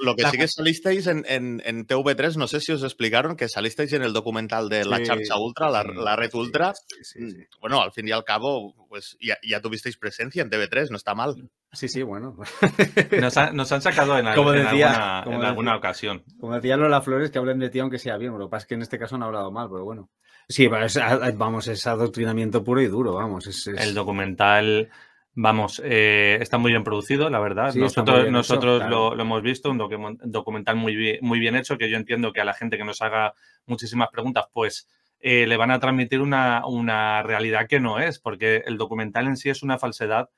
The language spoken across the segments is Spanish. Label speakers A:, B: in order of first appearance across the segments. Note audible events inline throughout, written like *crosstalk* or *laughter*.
A: lo que sí que salisteis en, TV3, no sé si os explicaron que salisteis en el documental de la sí, Charcha Ultra, la, Red Ultra. Mm, bueno, al fin y al cabo, pues ya, tuvisteis presencia en TV3, no está mal. Sí, sí, bueno.
B: Nos, han sacado en, *laughs* como en alguna,
A: ocasión. Como decía Lola Flores, que hablen de ti aunque sea bien. Lo que pasa es que en este caso han hablado mal, pero bueno. Sí, vamos, es adoctrinamiento puro y duro, vamos. El documental Vamos, eh, está muy bien producido, la verdad. nosotros nosotros lo, hemos visto, un
B: documental muy bien, muy bien hecho, que yo entiendo que a la gente que nos haga muchísimas preguntas, pues eh, le van a transmitir una, realidad que no es, porque el documental en sí es una falsedad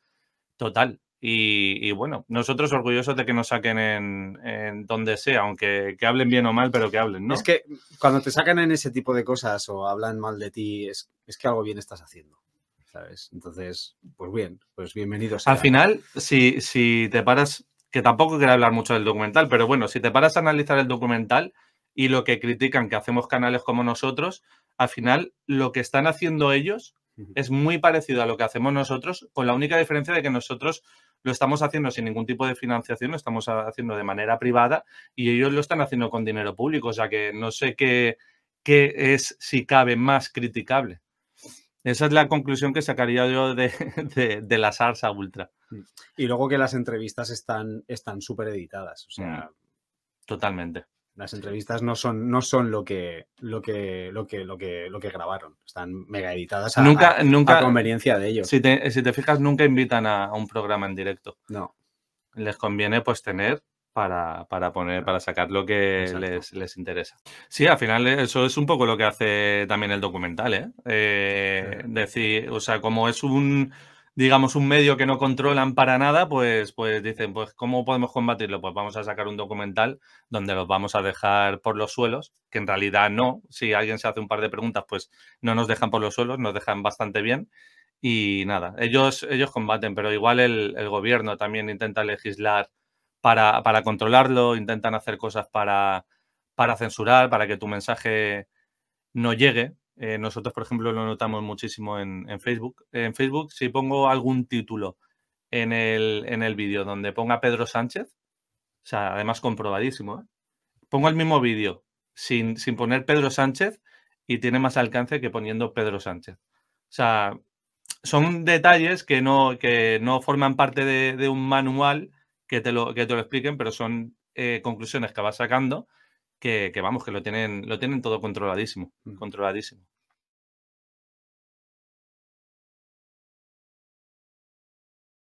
B: total. Y, bueno, nosotros orgullosos de que nos saquen en, donde sea, aunque que hablen bien o mal, pero que hablen, ¿no? Es que
A: cuando te sacan en ese tipo de cosas o hablan mal de ti, es que algo bien estás haciendo. Entonces, pues bien,
B: pues bienvenidos. Al final, si, si te paras, que tampoco quiero hablar mucho del documental, pero bueno, si te paras a analizar el documental y lo que critican que hacemos canales como nosotros, al final lo que están haciendo ellos es muy parecido a lo que hacemos nosotros, con la única diferencia de que nosotros lo estamos haciendo sin ningún tipo de financiación, lo estamos haciendo de manera privada y ellos lo están haciendo con dinero público. O sea que no sé qué, qué es, si cabe, más criticable. Esa es la conclusión que sacaría yo de, *laughs* de,
A: la salsa ultra. Mm. Y luego que las entrevistas están súper editadas. O sea, mm. Totalmente. Las entrevistas no son, no son lo que, lo que, lo que, lo que, lo que grabaron. Están mega editadas a, nunca,
B: conveniencia de ellos. Si te, fijas, nunca invitan a, a un programa en directo. No. Les conviene pues tener para, poner, para sacar lo que les, interesa. Sí, al final eh, eso es un poco lo que hace también el documental, ¿eh? ¿eh? Decir, o sea, como es un digamos un medio que no controlan para nada, pues, pues dicen, pues, ¿cómo podemos combatirlo? Pues vamos a sacar un documental donde los vamos a dejar por los suelos, que en realidad no. Si alguien se hace un par de preguntas, pues no nos dejan por los suelos, nos dejan bastante bien. Y nada, ellos, ellos combaten, pero igual el gobierno también intenta legislar para, para controlarlo, intentan hacer cosas para, para censurar, para que tu mensaje no llegue. Eh, nosotros, por ejemplo, lo notamos muchísimo en, en, Facebook. En Facebook, si pongo algún título en el, en el vídeo donde ponga Pedro Sánchez, o sea, además comprobadísimo, ¿eh? pongo el mismo vídeo sin, sin poner Pedro Sánchez y tiene más alcance que poniendo Pedro Sánchez. O sea, son detalles que no, que no forman parte de, de un manual que te lo, que te lo expliquen, pero son eh, conclusiones que vas sacando que, vamos, que lo tienen, lo tienen todo controladísimo, mm. controladísimo.